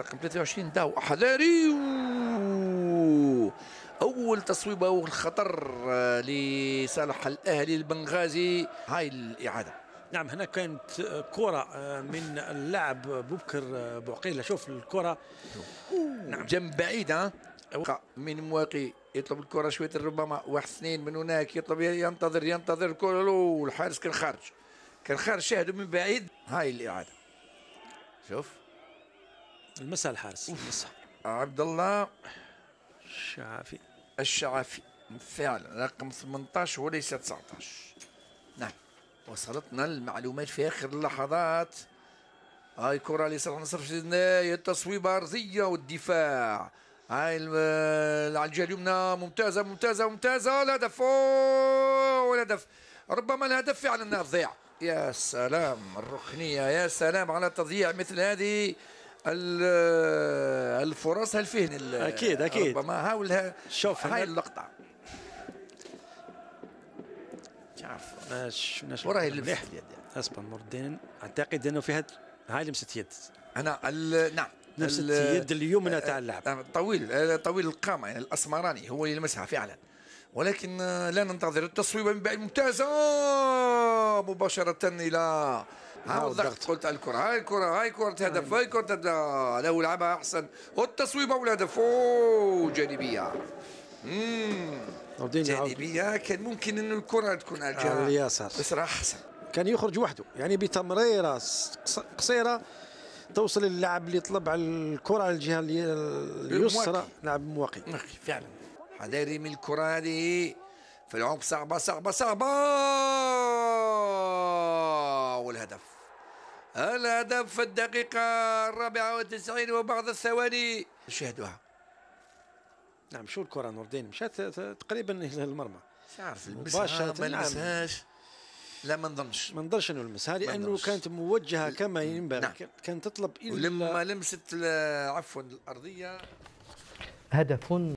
رقم 23 داو حذاري اول تصويبه والخطر آه، لصالح الاهلي البنغازي هاي الاعاده نعم هنا كانت آه، كرة آه، من اللاعب بوبكر بوعقيلة شوف الكرة نعم جنب بعيد ها من مواقي يطلب الكرة شوية ربما واحد اثنين من هناك يطلب ينتظر ينتظر الكرة والحارس كان خارج كان خارج شاهدوا من بعيد هاي الإعادة شوف المساء الحارس المساء عبد الله الشعافي الشعافي فعلا رقم 18 وليس 19 نعم وصلتنا المعلومات في اخر اللحظات هاي كرة لصالح نصر في التصويبة ارضية والدفاع هاي على الجهة اليمنى ممتازة ممتازة ممتازة الهدف الهدف ربما الهدف فعلا ضيع يا سلام الركنية يا سلام على تضييع مثل هذه الفرص هل فيهن اكيد اكيد ربما هاولها شوف هاي اللقطه تعرف ماش شفناش وراه مليح في اليد نور الدين اعتقد انه هاد هاي لمسه يد انا نعم نفس اليد اليمنى تاع اللاعب آه، طويل آه، طويل القامه يعني الاسمراني هو اللي لمسها فعلا ولكن لا ننتظر التصويب من بعد ممتازه مباشره الى ها الضغط قلت الكره هاي الكره هاي كره هدف أيوة. هاي كره له لعبها احسن والتصويب والهدف جانبيه جانبيه كان ممكن انه الكره تكون على الجهه اليسار بس راح احسن كان يخرج وحده يعني بتمريره قصيره توصل اللاعب اللي طلب على الكره على الجهه اليسرى نعم، لاعب مواقي فعلا حذاري من الكرة هذه في العمق صعبة صعبة صعبة والهدف الهدف في الدقيقة الرابعة والتسعين وبعض الثواني شاهدوها نعم شو الكرة نور الدين مشات تقريبا إلى المرمى عارف مباشرة ما نعم. لمسهاش لا ما نظنش ما نظنش انه لمسها لانه كانت موجهه كما ينبغي نعم. كانت تطلب إلا لما لمست عفوا الارضيه هدف